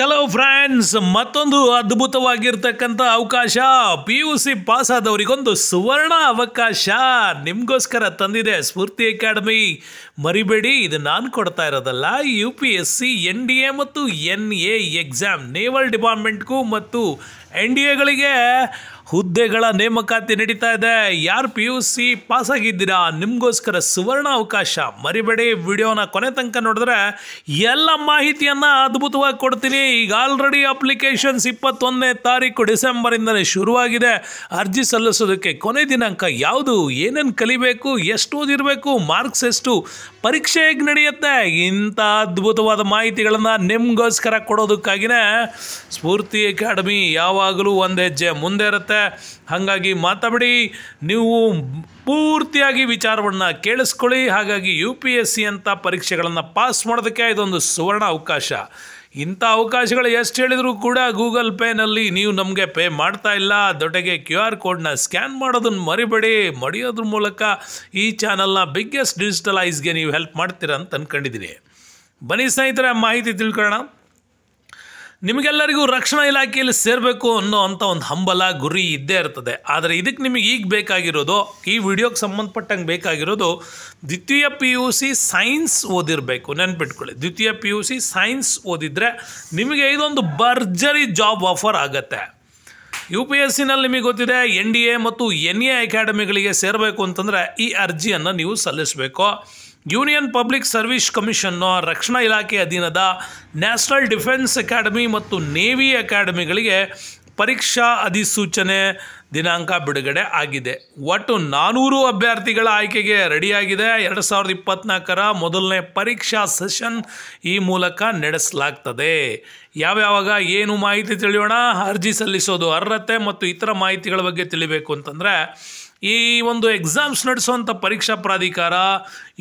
hello friends ಮತ್ತೊಂದು ಅದ್ಭುತವಾಗಿರ್ತಕ್ಕಂಥ ಅವಕಾಶ ಪಿ ಯು ಸಿ ಪಾಸ್ ಆದವರಿಗೊಂದು ಸುವರ್ಣ ಅವಕಾಶ ನಿಮಗೋಸ್ಕರ ತಂದಿದೆ ಸ್ಫೂರ್ತಿ ಅಕಾಡೆಮಿ ಮರಿಬೇಡಿ ಇದು ನಾನು ಕೊಡ್ತಾ ಇರೋದಲ್ಲ U P S C N D A ಮತ್ತು ಎನ್ ಎ ಎಕ್ಸಾಮ್ ನೇವಲ್ ಡಿಪಾರ್ಟ್ಮೆಂಟ್ಗೂ ಮತ್ತು ಎನ್ ಡಿ ಎಗಳಿಗೆ ಹುದ್ದೆಗಳ ನೇಮಕಾತಿ ನಡೀತಾ ಇದೆ ಯಾರು ಪಿ ಯು ಸಿ ಪಾಸ್ ಆಗಿದ್ದೀರಾ ನಿಮಗೋಸ್ಕರ ಸುವರ್ಣ ಅವಕಾಶ ಮರಿಬೇಡಿ ವಿಡಿಯೋನ ಕೊನೆ ತನಕ ನೋಡಿದ್ರೆ ಎಲ್ಲ ಮಾಹಿತಿಯನ್ನು ಅದ್ಭುತವಾಗಿ ಕೊಡ್ತೀನಿ ಈಗ ಆಲ್ರೆಡಿ ಅಪ್ಲಿಕೇಶನ್ಸ್ ಇಪ್ಪತ್ತೊಂದನೇ ತಾರೀಕು ಡಿಸೆಂಬರಿಂದಲೇ ಶುರುವಾಗಿದೆ ಅರ್ಜಿ ಸಲ್ಲಿಸೋದಕ್ಕೆ ಕೊನೆ ದಿನಾಂಕ ಯಾವುದು ಏನೇನು ಕಲಿಬೇಕು ಎಷ್ಟು ಓದಿರಬೇಕು ಮಾರ್ಕ್ಸ್ ಎಷ್ಟು ಪರೀಕ್ಷೆ ಹೇಗೆ ನಡೆಯುತ್ತೆ ಇಂಥ ಅದ್ಭುತವಾದ ಮಾಹಿತಿಗಳನ್ನು ನಿಮಗೋಸ್ಕರ ಕೊಡೋದಕ್ಕಾಗಿಯೇ ಸ್ಫೂರ್ತಿ ಅಕಾಡೆಮಿ ಯಾವಾಗಲೂ ಒಂದು ಹೆಜ್ಜೆ ಮುಂದೆ ಇರುತ್ತೆ ಹಾಗಾಗಿ ಮಾತಾಡಿ ನೀವು ಪೂರ್ತಿಯಾಗಿ ವಿಚಾರವನ್ನು ಕೇಳಿಸ್ಕೊಳ್ಳಿ ಹಾಗಾಗಿ ಯು ಪಿ ಎಸ್ ಸಿ ಅಂತ ಪರೀಕ್ಷೆಗಳನ್ನು ಪಾಸ್ ಮಾಡೋದಕ್ಕೆ ಇದೊಂದು ಸುವರ್ಣ ಅವಕಾಶ ಇಂಥ ಅವಕಾಶಗಳು ಎಷ್ಟು ಹೇಳಿದರೂ ಕೂಡ ಗೂಗಲ್ ಪೇನಲ್ಲಿ ನೀವು ನಮಗೆ ಪೇ ಮಾಡ್ತಾ ಇಲ್ಲ ದೊಡ್ಡಗೆ ಕ್ಯೂ ಆರ್ ಕೋಡ್ನ ಸ್ಕ್ಯಾನ್ ಮಾಡೋದನ್ನು ಮರಿಬೇಡಿ ಮಡಿಯೋದ್ರ ಮೂಲಕ ಈ ಚಾನಲ್ನ ಬಿಗ್ಗೆಸ್ಟ್ ಡಿಜಿಟಲೈಸ್ಗೆ ನೀವು ಹೆಲ್ಪ್ ಮಾಡ್ತೀರಾ ಅಂತ ಅಂದ್ಕೊಂಡಿದ್ದೀನಿ ಬನ್ನಿ ಸ್ನೇಹಿತರೆ ಮಾಹಿತಿ ತಿಳ್ಕೊಳ್ಳೋಣ ನಿಮಗೆಲ್ಲರಿಗೂ ರಕ್ಷಣಾ ಇಲಾಖೆಯಲ್ಲಿ ಸೇರಬೇಕು ಅನ್ನೋ ಅಂಥ ಒಂದು ಹಂಬಲ ಗುರಿ ಇದ್ದೇ ಇರ್ತದೆ ಆದರೆ ಇದಕ್ಕೆ ನಿಮಗೆ ಈಗ ಬೇಕಾಗಿರೋದು ಈ ವಿಡಿಯೋಗೆ ಸಂಬಂಧಪಟ್ಟಂಗೆ ಬೇಕಾಗಿರೋದು ದ್ವಿತೀಯ ಪಿ ಯು ಸಿ ಸೈನ್ಸ್ ಓದಿರಬೇಕು ನೆನ್ಪಿಟ್ಕೊಳ್ಳಿ ದ್ವಿತೀಯ ಪಿ ಯು ಸಿ ಸೈನ್ಸ್ ಓದಿದರೆ ನಿಮಗೆ ಇದೊಂದು ಭರ್ಜರಿ ಜಾಬ್ ಆಫರ್ ಆಗುತ್ತೆ ಯು ಪಿ ಎಸ್ ಸಿನಲ್ಲಿ ನಿಮಗೆ ಗೊತ್ತಿದೆ ಎನ್ ಡಿ ಎ ಮತ್ತು ಎನ್ ಎ ಅಕಾಡೆಮಿಗಳಿಗೆ ಸೇರಬೇಕು ಅಂತಂದರೆ ಈ ಅರ್ಜಿಯನ್ನು ನೀವು ಸಲ್ಲಿಸಬೇಕು ಯೂನಿಯನ್ ಪಬ್ಲಿಕ್ ಸರ್ವಿಸ್ ಕಮಿಷನ್ನ ರಕ್ಷಣಾ ಇಲಾಖೆ ಅಧೀನದ ನ್ಯಾಷನಲ್ ಡಿಫೆನ್ಸ್ ಅಕಾಡೆಮಿ ಮತ್ತು ನೇವಿ ಅಕಾಡೆಮಿಗಳಿಗೆ ಪರೀಕ್ಷಾ ಅಧಿಸೂಚನೆ ದಿನಾಂಕ ಬಿಡುಗಡೆ ಆಗಿದೆ ಒಟ್ಟು ನಾನೂರು ಅಭ್ಯರ್ಥಿಗಳ ಆಯ್ಕೆಗೆ ರೆಡಿಯಾಗಿದೆ ಎರಡು ಸಾವಿರದ ಇಪ್ಪತ್ತ್ನಾಲ್ಕರ ಮೊದಲನೇ ಪರೀಕ್ಷಾ ಸೆಷನ್ ಈ ಮೂಲಕ ನಡೆಸಲಾಗ್ತದೆ ಯಾವ್ಯಾವಾಗ ಏನು ಮಾಹಿತಿ ತಿಳಿಯೋಣ ಅರ್ಜಿ ಸಲ್ಲಿಸೋದು ಅರ್ಹತೆ ಮತ್ತು ಇತರ ಮಾಹಿತಿಗಳ ಬಗ್ಗೆ ತಿಳಿಬೇಕು ಅಂತಂದರೆ ಈ ಒಂದು ಎಕ್ಸಾಮ್ಸ್ ನಡೆಸುವಂಥ ಪರೀಕ್ಷಾ ಪ್ರಾಧಿಕಾರ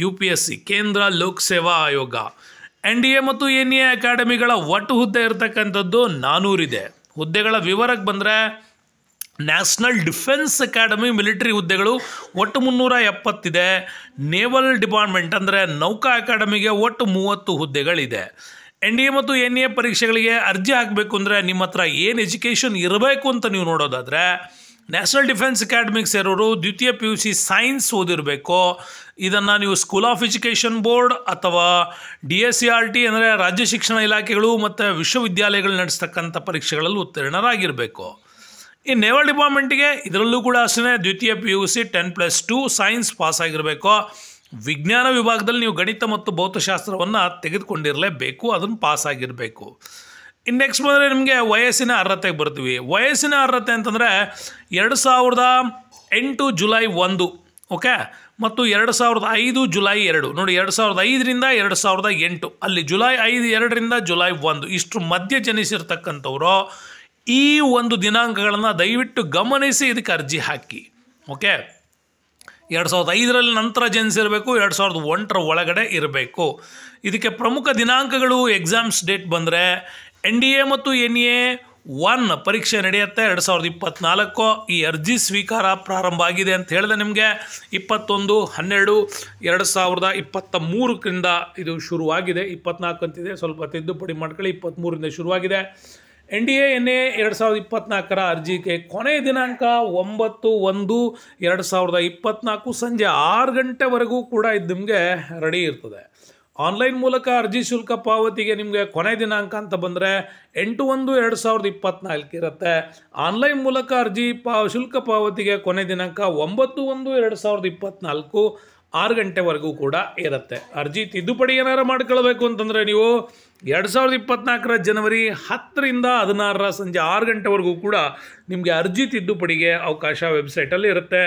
ಯು ಪಿ ಎಸ್ ಸಿ ಕೇಂದ್ರ ಲೋಕಸೇವಾ ಆಯೋಗ ಎನ್ ಡಿ ಎ ಮತ್ತು ಎನ್ ಎ ಅಕಾಡೆಮಿಗಳ ಒಟ್ಟು ಹುದ್ದೆ ಇರತಕ್ಕಂಥದ್ದು ನಾನೂರಿದೆ ಹುದ್ದೆಗಳ ವಿವರಕ್ಕೆ ಬಂದರೆ ನ್ಯಾಷನಲ್ ಡಿಫೆನ್ಸ್ ಅಕಾಡೆಮಿ ಮಿಲಿಟರಿ ಹುದ್ದೆಗಳು ಒಟ್ಟು ಮುನ್ನೂರ ಎಪ್ಪತ್ತಿದೆ ನೇವಲ್ ಡಿಪಾರ್ಟ್ಮೆಂಟ್ ಅಂದರೆ ನೌಕಾ ಅಕಾಡೆಮಿಗೆ ಒಟ್ಟು ಮೂವತ್ತು ಹುದ್ದೆಗಳಿದೆ ಎನ್ ಡಿ ಎ ಮತ್ತು ಎನ್ ಎ ಪರೀಕ್ಷೆಗಳಿಗೆ ಅರ್ಜಿ ಹಾಕಬೇಕು ಅಂದರೆ ನಿಮ್ಮ ಹತ್ರ ಏನು ಎಜುಕೇಷನ್ ಇರಬೇಕು ಅಂತ ನೀವು ನೋಡೋದಾದರೆ ನ್ಯಾಷನಲ್ ಡಿಫೆನ್ಸ್ ಅಕಾಡೆಮಿಗೆ ಸೇರೋರು ದ್ವಿತೀಯ ಪಿ ಯು ಸಿ ಸೈನ್ಸ್ ಓದಿರಬೇಕು ಇದನ್ನು ನೀವು ಸ್ಕೂಲ್ ಆಫ್ ಎಜುಕೇಷನ್ ಬೋರ್ಡ್ ಅಥವಾ D S C e R T ಅಂದರೆ ರಾಜ್ಯ ಶಿಕ್ಷಣ ಇಲಾಖೆಗಳು ಮತ್ತು ವಿಶ್ವವಿದ್ಯಾಲಯಗಳು ನಡೆಸ್ತಕ್ಕಂಥ ಪರೀಕ್ಷೆಗಳಲ್ಲಿ ಉತ್ತೀರ್ಣರಾಗಿರಬೇಕು ಈ ನೇವಲ್ ಡಿಪಾರ್ಟ್ಮೆಂಟಿಗೆ ಇದರಲ್ಲೂ ಕೂಡ ಅಷ್ಟೇ ದ್ವಿತೀಯ P U C ten plus two science pass ಆಗಿರಬೇಕು ವಿಜ್ಞಾನ ವಿಭಾಗದಲ್ಲಿ ನೀವು ಗಣಿತ ಮತ್ತು ಭೌತಶಾಸ್ತ್ರವನ್ನು ತೆಗೆದುಕೊಂಡಿರಲೇಬೇಕು ಅದನ್ನು ಪಾಸ್ ಆಗಿರಬೇಕು ಇನ್ನು ನೆಕ್ಸ್ಟ್ ಬಂದರೆ ನಿಮಗೆ ವಯಸ್ಸಿನ ಅರ್ಹತೆಗೆ ಬರ್ತೀವಿ ವಯಸ್ಸಿನ ಅರ್ಹತೆ ಅಂತಂದರೆ ಎರಡು ಸಾವಿರದ ಎಂಟು ಜುಲೈ ಒಂದು ಓಕೆ ಮತ್ತು ಎರಡು ಸಾವಿರದ ಐದು ಜುಲೈ ಎರಡು ನೋಡಿ ಎರಡು ಸಾವಿರದ ಐದರಿಂದ ಎರಡು ಸಾವಿರದ ಎಂಟು ಅಲ್ಲಿ ಜುಲೈ ಐದು ಎರಡರಿಂದ ಜುಲೈ ಒಂದು ಇಷ್ಟು ಮಧ್ಯ ಜನಿಸಿರ್ತಕ್ಕಂಥವ್ರು ಈ ಒಂದು ದಿನಾಂಕಗಳನ್ನು ದಯವಿಟ್ಟು ಗಮನಿಸಿ ಇದಕ್ಕೆ ಅರ್ಜಿ ಹಾಕಿ ಓಕೆ ಎರಡು ಸಾವಿರದ ಐದರಲ್ಲಿ ನಂತರ ಜನಿಸಿರಬೇಕು ಎರಡು ಸಾವಿರದ ಒಂಟರ ಒಳಗಡೆ ಇರಬೇಕು ಇದಕ್ಕೆ ಪ್ರಮುಖ ದಿನಾಂಕಗಳು ಎಕ್ಸಾಮ್ಸ್ ಡೇಟ್ ಬಂದರೆ ಎನ್ ಡಿ ಎ ಮತ್ತು ಎನ್ ಎ ಒನ್ ಪರೀಕ್ಷೆ ನಡೆಯುತ್ತೆ ಎರಡು ಸಾವಿರದ ಇಪ್ಪತ್ತ್ನಾಲ್ಕು ಈ ಅರ್ಜಿ ಸ್ವೀಕಾರ ಪ್ರಾರಂಭ ಆಗಿದೆ ಅಂತ ಹೇಳಿದೆ ನಿಮಗೆ ಇಪ್ಪತ್ತೊಂದು ಹನ್ನೆರಡು ಎರಡು ಸಾವಿರದ ಇಪ್ಪತ್ತ ಮೂರಕ್ಕಿಂದ ಇದು ಶುರುವಾಗಿದೆ ಇಪ್ಪತ್ನಾಲ್ಕು ಅಂತಿದೆ ಸ್ವಲ್ಪ ತಿದ್ದುಪಡಿ ಮಾಡ್ಕೊಳ್ಳಿ ಇಪ್ಪತ್ತ್ಮೂರಿಂದ ಶುರುವಾಗಿದೆ N D A N A ಎರಡು ಸಾವಿರದ ಇಪ್ಪತ್ತ್ನಾಲ್ಕರ ಅರ್ಜಿಗೆ ಕೊನೆ ದಿನಾಂಕ ಒಂಬತ್ತು ಒಂದು ಎರಡು ಸಾವಿರದ ಇಪ್ಪತ್ತ್ನಾಲ್ಕು ಸಂಜೆ ಆರು ಗಂಟೆವರೆಗೂ ಕೂಡ ಇದು ನಿಮಗೆ ರೆಡಿ ಇರ್ತದೆ ಆನ್ಲೈನ್ ಮೂಲಕ ಅರ್ಜಿ ಶುಲ್ಕ ಪಾವತಿಗೆ ನಿಮಗೆ ಕೊನೆ ದಿನಾಂಕ ಅಂತ ಬಂದರೆ ಎಂಟು ಒಂದು ಎರಡು ಸಾವಿರದ ಇಪ್ಪತ್ತ್ನಾಲ್ಕು ಇರುತ್ತೆ ಆನ್ಲೈನ್ ಮೂಲಕ ಅರ್ಜಿ ಪಾ ಶುಲ್ಕ ಪಾವತಿಗೆ ಕೊನೆ ದಿನಾಂಕ ಒಂಬತ್ತು ಒಂದು ಎರಡು ಸಾವಿರದ ಇಪ್ಪತ್ತ್ನಾಲ್ಕು ಆರು ಗಂಟೆವರೆಗೂ ಕೂಡ ಇರುತ್ತೆ ಅರ್ಜಿ ತಿದ್ದುಪಡಿ ಏನಾರು ಮಾಡ್ಕೊಳ್ಬೇಕು ಅಂತಂದರೆ ನೀವು ಎರಡು ಸಾವಿರದ ಇಪ್ಪತ್ತ್ನಾಲ್ಕರ ಜನವರಿ ಹತ್ತರಿಂದ ಹದಿನಾರರ ಸಂಜೆ ಆರು ಗಂಟೆವರೆಗೂ ಕೂಡ ನಿಮಗೆ ಅರ್ಜಿ ತಿದ್ದುಪಡಿಗೆ ಅವಕಾಶ ವೆಬ್ಸೈಟಲ್ಲಿ ಇರುತ್ತೆ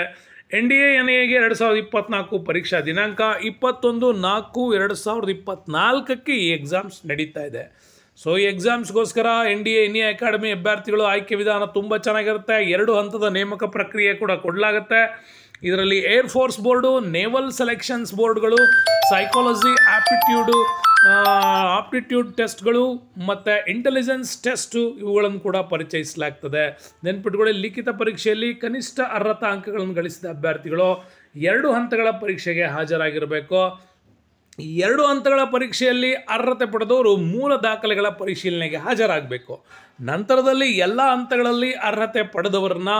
ಎನ್ ಡಿ ಎ ಎನ್ ಎಗೆ ಎರಡು ಸಾವಿರದ ಇಪ್ಪತ್ತ್ನಾಲ್ಕು ಪರೀಕ್ಷಾ ದಿನಾಂಕ ಇಪ್ಪತ್ತೊಂದು ನಾಲ್ಕು ಎರಡು ಸಾವಿರದ ಇಪ್ಪತ್ತ್ನಾಲ್ಕಕ್ಕೆ ಈ ಎಕ್ಸಾಮ್ಸ್ ನಡೀತಾ ಇದೆ ಸೊ ಈ ಎಕ್ಸಾಮ್ಸ್ಗೋಸ್ಕರ N D A N A academy ಅಭ್ಯರ್ಥಿಗಳು ಆಯ್ಕೆ ವಿಧಾನ ತುಂಬ ಚೆನ್ನಾಗಿರುತ್ತೆ ಎರಡು ಹಂತದ ನೇಮಕ ಪ್ರಕ್ರಿಯೆ ಕೂಡ ಕೊಡಲಾಗುತ್ತೆ ಇದರಲ್ಲಿ air force board naval selections ಬೋರ್ಡ್ಗಳು ಸೈಕಾಲಜಿ ಆ್ಯಪ್ಟಿಟ್ಯೂಡು ಆಪ್ಟಿಟ್ಯೂಡ್ ಟೆಸ್ಟ್ಗಳು ಮತ್ತು ಇಂಟೆಲಿಜೆನ್ಸ್ ಟೆಸ್ಟು ಇವುಗಳನ್ನು ಕೂಡ ಪರಿಚಯಿಸಲಾಗ್ತದೆ ನೆನ್ಪಿಟ್ಕೊಳ್ಳಿ ಲಿಖಿತ ಪರೀಕ್ಷೆಯಲ್ಲಿ ಕನಿಷ್ಠ ಅರ್ಹತಾ ಅಂಕಗಳನ್ನು ಗಳಿಸಿದ ಅಭ್ಯರ್ಥಿಗಳು ಎರಡು ಹಂತಗಳ ಪರೀಕ್ಷೆಗೆ ಹಾಜರಾಗಿರಬೇಕು ಎರಡು ಹಂತಗಳ ಪರೀಕ್ಷೆಯಲ್ಲಿ ಅರ್ಹತೆ ಪಡೆದವರು ಮೂಲ ದಾಖಲೆಗಳ ಪರಿಶೀಲನೆಗೆ ಹಾಜರಾಗಬೇಕು ನಂತರದಲ್ಲಿ ಎಲ್ಲ ಹಂತಗಳಲ್ಲಿ ಅರ್ಹತೆ ಪಡೆದವರನ್ನ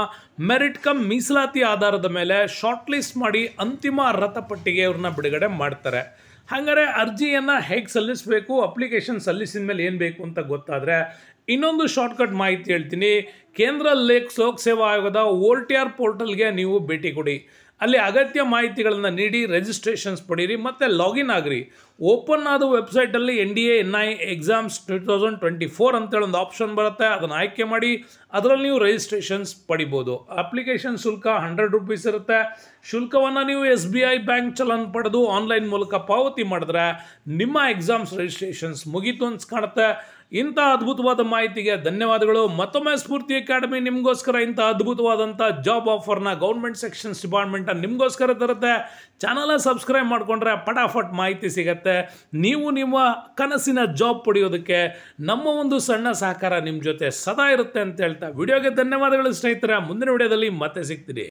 ಮೆರಿಟ್ ಕಮ್ ಮೀಸಲಾತಿ ಆಧಾರದ ಮೇಲೆ ಶಾರ್ಟ್ ಲಿಸ್ಟ್ ಮಾಡಿ ಅಂತಿಮ ಅರ್ಹತಾ ಪಟ್ಟಿಗೆ ಇವ್ರನ್ನ ಬಿಡುಗಡೆ ಮಾಡ್ತಾರೆ ಹಾಗಾದರೆ ಅರ್ಜಿಯನ್ನು ಹೇಗೆ ಸಲ್ಲಿಸಬೇಕು ಅಪ್ಲಿಕೇಶನ್ ಸಲ್ಲಿಸಿದ ಮೇಲೆ ಏನು ಬೇಕು ಅಂತ ಗೊತ್ತಾದರೆ ಇನ್ನೊಂದು ಶಾರ್ಟ್ಕಟ್ ಮಾಹಿತಿ ಹೇಳ್ತೀನಿ ಕೇಂದ್ರ ಲೇಕ್ ಲೋಕ್ ಸೇವಾ ಆಯೋಗದ ಓಲ್ ಟಿ ಆರ್ ಪೋರ್ಟಲ್ಗೆ ನೀವು ಭೇಟಿ ಕೊಡಿ ಅಲ್ಲಿ ಅಗತ್ಯ ಮಾಹಿತಿಗಳನ್ನು ನೀಡಿ ರೆಜಿಸ್ಟ್ರೇಷನ್ಸ್ ಪಡೀರಿ ಮತ್ತು ಲಾಗಿನ್ ಆಗಿರಿ ಓಪನ್ ಆದ ವೆಬ್ಸೈಟಲ್ಲಿ N D A N I exams two thousand twenty four ಅಂತೇಳಿ ಒಂದು ಆಪ್ಷನ್ ಬರುತ್ತೆ ಅದನ್ನು ಆಯ್ಕೆ ಮಾಡಿ ಅದರಲ್ಲಿ ನೀವು ರಿಜಿಸ್ಟ್ರೇಷನ್ಸ್ ಪಡಿಬೋದು ಅಪ್ಲಿಕೇಶನ್ ಶುಲ್ಕ ಹಂಡ್ರೆಡ್ ರುಪೀಸ್ ಇರುತ್ತೆ ಶುಲ್ಕವನ್ನು ನೀವು S B I bank challan ಪಡೆದು ಆನ್ಲೈನ್ ಮೂಲಕ ಪಾವತಿ ಮಾಡಿದ್ರೆ ನಿಮ್ಮ ಎಕ್ಸಾಮ್ಸ್ ರಿಜಿಸ್ಟ್ರೇಷನ್ಸ್ ಮುಗಿತು ಅನ್ಸ್ ಕಾಣುತ್ತೆ ಇಂಥ ಅದ್ಭುತವಾದ ಮಾಹಿತಿಗೆ ಧನ್ಯವಾದಗಳು ಮತ್ತೊಮ್ಮೆ ಸ್ಫೂರ್ತಿ ಅಕಾಡೆಮಿ ನಿಮಗೋಸ್ಕರ ಇಂಥ ಅದ್ಭುತವಾದಂಥ ಜಾಬ್ ಆಫರ್ನ ಗೌರ್ಮೆಂಟ್ ಸೆಕ್ಷನ್ಸ್ ಡಿಪಾರ್ಟ್ಮೆಂಟನ್ನು ನಿಮಗೋಸ್ಕರ ತರುತ್ತೆ ಚಾನಲ ಸಬ್ಸ್ಕ್ರೈಬ್ ಮಾಡಿಕೊಂಡ್ರೆ ಪಟಾಫಟ್ ಮಾಹಿತಿ ಸಿಗುತ್ತೆ ಮತ್ತು ನೀವು ನಿಮ್ಮ ಕನಸಿನ ಜಾಬ್ ಪಡೆಯೋದಕ್ಕೆ ನಮ್ಮ ಒಂದು ಸಣ್ಣ ಸಹಕಾರ ನಿಮ್ಮ ಜೊತೆ ಸದಾ ಇರುತ್ತೆ ಅಂತ ಹೇಳ್ತಾ ವಿಡಿಯೋಗೆ ಧನ್ಯವಾದಗಳು ಸ್ನೇಹಿತರ ಮುಂದಿನ ವಿಡಿಯೋದಲ್ಲಿ ಮತ್ತೆ ಸಿಗ್ತೀರಿ